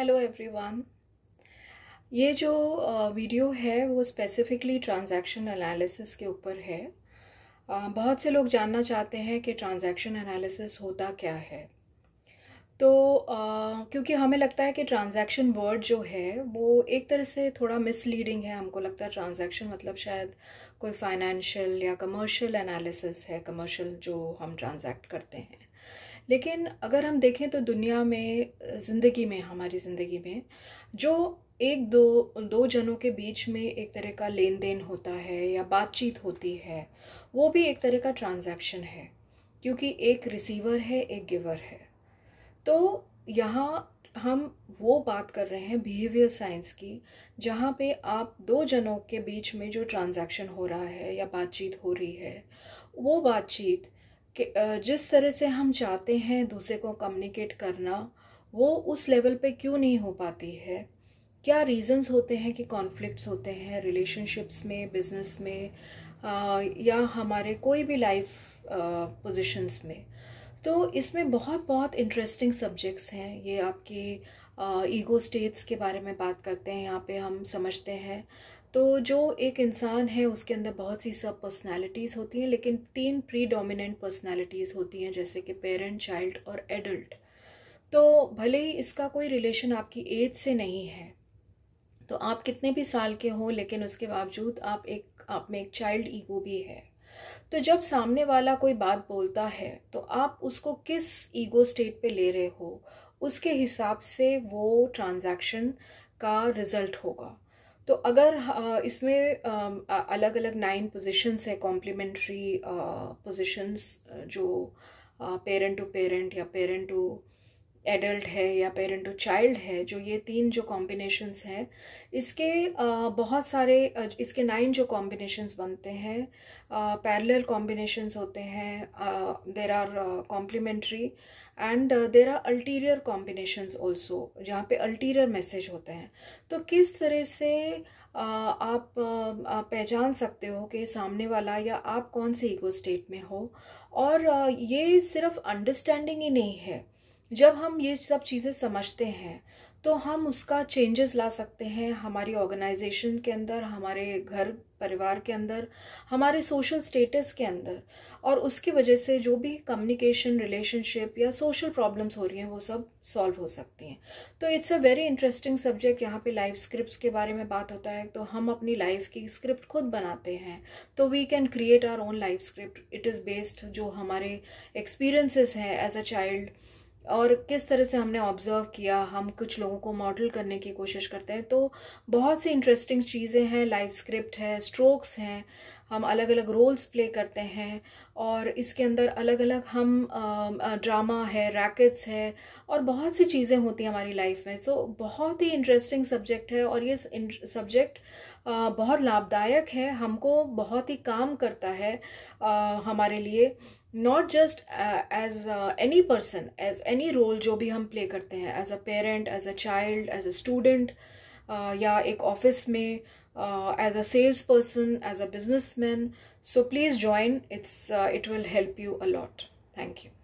hello everyone ये जो video है वो स्पेसिफिकली ट्रांजैक्शन एनालिसिस के ऊपर है बहुत से लोग जानना चाहते हैं कि ट्रांजैक्शन एनालिसिस होता क्या है तो क्योंकि हमें लगता है कि ट्रांजैक्शन वर्ड जो है वो एक तरह से थोड़ा मिसलीडिंग है हमको लगता है ट्रांजैक्शन मतलब शायद कोई फाइनेंशियल या कमर्शियल एनालिसिस है कमर्शियल जो हम ट्रांजैक्ट करते हैं लेकिन अगर हम देखें तो दुनिया में ज़िंदगी में हमारी ज़िंदगी में जो एक दो दो जनों के बीच में एक तरह का लेन देन होता है या बातचीत होती है वो भी एक तरह का ट्रांजैक्शन है क्योंकि एक रिसीवर है एक गिवर है तो यहाँ हम वो बात कर रहे हैं बिहेवियर साइंस की जहाँ पे आप दो जनों के बीच में जो ट्रांजैक्शन हो रहा है या बातचीत हो रही है वो बातचीत कि जिस तरह से हम चाहते हैं दूसरे को कम्युनिकेट करना वो उस लेवल पे क्यों नहीं हो पाती है क्या रीज़न्स होते हैं कि कॉन्फ्लिक्ट्स होते हैं रिलेशनशिप्स में बिजनेस में आ, या हमारे कोई भी लाइफ पोजीशंस में तो इसमें बहुत बहुत इंटरेस्टिंग सब्जेक्ट्स हैं ये आपकी ईगो स्टेट्स के बारे में बात करते हैं यहाँ पे हम समझते हैं तो जो एक इंसान है उसके अंदर बहुत सी सब पर्सनालिटीज़ होती हैं लेकिन तीन प्री डोमिनेंट पर्सनैलिटीज़ होती हैं जैसे कि पेरेंट चाइल्ड और एडल्ट तो भले ही इसका कोई रिलेशन आपकी एज से नहीं है तो आप कितने भी साल के हों लेकिन उसके बावजूद आप एक आप में एक चाइल्ड ईगो भी है तो जब सामने वाला कोई बात बोलता है तो आप उसको किस ईगो स्टेट पे ले रहे हो उसके हिसाब से वो ट्रांजैक्शन का रिज़ल्ट होगा तो अगर इसमें अलग अलग नाइन पोजीशंस है कॉम्प्लीमेंट्री पोजीशंस जो पेरेंट टू पेरेंट या पेरेंट टू एडल्ट है या पेरेंट टू चाइल्ड है जो ये तीन जो कॉम्बिनेशंस हैं इसके बहुत सारे इसके नाइन जो कॉम्बिनेशंस बनते हैं पैरेलल कॉम्बिनेशंस होते हैं there are complementary and there are ulterior combinations also जहाँ पे अल्टीरियर मैसेज होते हैं तो किस तरह से uh, आप, uh, पहचान सकते हो कि सामने वाला या आप कौन से ईगो स्टेट में हो और uh, ये सिर्फ अंडरस्टैंडिंग ही नहीं है जब हम ये सब चीज़ें समझते हैं तो हम उसका चेंजेस ला सकते हैं हमारी ऑर्गेनाइजेशन के अंदर हमारे घर परिवार के अंदर हमारे सोशल स्टेटस के अंदर और उसकी वजह से जो भी कम्युनिकेशन रिलेशनशिप या सोशल प्रॉब्लम्स हो रही हैं वो सब सॉल्व हो सकती हैं तो it's a very interesting subject यहाँ पे लाइफ स्क्रिप्ट्स के बारे में बात होता है तो हम अपनी लाइफ की स्क्रिप्ट खुद बनाते हैं तो we can create our own life script it is based जो हमारे एक्सपीरियंसेस हैं एज अ चाइल्ड और किस तरह से हमने ऑब्ज़र्व किया हम कुछ लोगों को मॉडल करने की कोशिश करते हैं तो बहुत सी इंटरेस्टिंग चीज़ें हैं लाइव स्क्रिप्ट है स्ट्रोक्स हैं हम अलग अलग रोल्स प्ले करते हैं और इसके अंदर अलग अलग हम ड्रामा है रैकेट्स है और बहुत सी चीज़ें होती हैं हमारी लाइफ में सो so, बहुत ही इंटरेस्टिंग सब्जेक्ट है और ये सब्जेक्ट बहुत लाभदायक है हमको बहुत ही काम करता है हमारे लिए not just as any person as any role जो भी हम प्ले करते हैं as a parent as a child as a student या एक ऑफिस में as a sales person as a businessman so please join it's it will help you a lot thank you